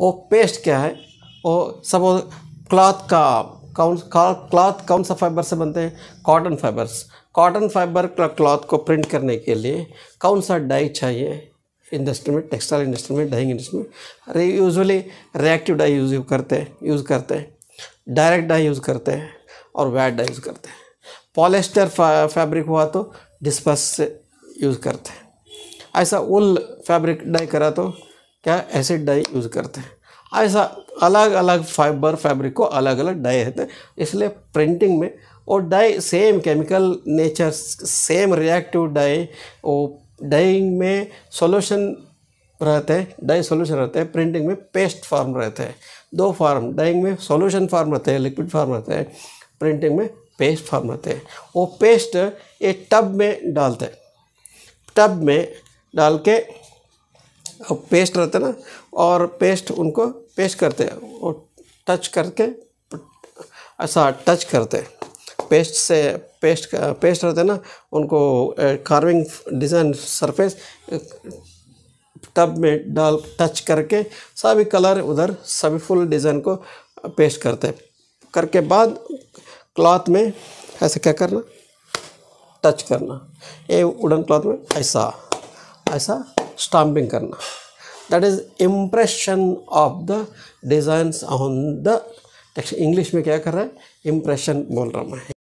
वो पेस्ट क्या है वो सब वो क्लॉथ का कौन क्लॉथ कौन सा फाइबर से बनते हैं cotton fibres cotton fibre cloth को प्रिंट करने के लिए कौन सा डाई चाहिए इंडस्ट्री में टेक्सटाइल इंडस्ट्री में डाइंग इंडस्ट्री में अरे यूजली रिएक्टिव डाई यूज करते हैं यूज़ करते हैं डायरेक्ट डाई यूज़ करते हैं और वैट डाई यूज़ करते हैं पॉलिस्टर फैब्रिक हुआ तो डिस्पर्स से यूज़ करते हैं ऐसा उल फैब्रिक डाई करा तो क्या एसिड डाई यूज़ करते हैं ऐसा अलग अलग फाइबर फैब्रिक को अलग अलग डाई रहते हैं इसलिए प्रिंटिंग में और dye same chemical nature same reactive dye वो डाइंग में सॉल्यूशन रहते हैं डाई सॉल्यूशन रहते हैं प्रिंटिंग में पेस्ट फॉर्म रहते हैं दो फार्म डाइंग में सॉल्यूशन फार्म रहते हैं लिक्विड फार्म रहते हैं प्रिंटिंग में पेस्ट फॉर्म रहते हैं वो पेस्ट ये टब में डालते हैं टब में डाल के पेस्ट रहते ना और पेस्ट उनको पेस्ट करते और टच करके ऐसा अच्छा, टच करते पेस्ट से पेस्ट पेस्ट रहते ना उनको कार्विंग डिज़ाइन सरफेस टब में डाल टच करके सभी कलर उधर सभी फुल डिज़ाइन को पेस्ट करते करके बाद क्लॉथ में ऐसे क्या करना टच करना ये वुडन क्लॉथ में ऐसा ऐसा stamping karna that is impression of the designs on the text English में क्या कर रहा है इम्प्रेशन बोल रहा हूँ मैं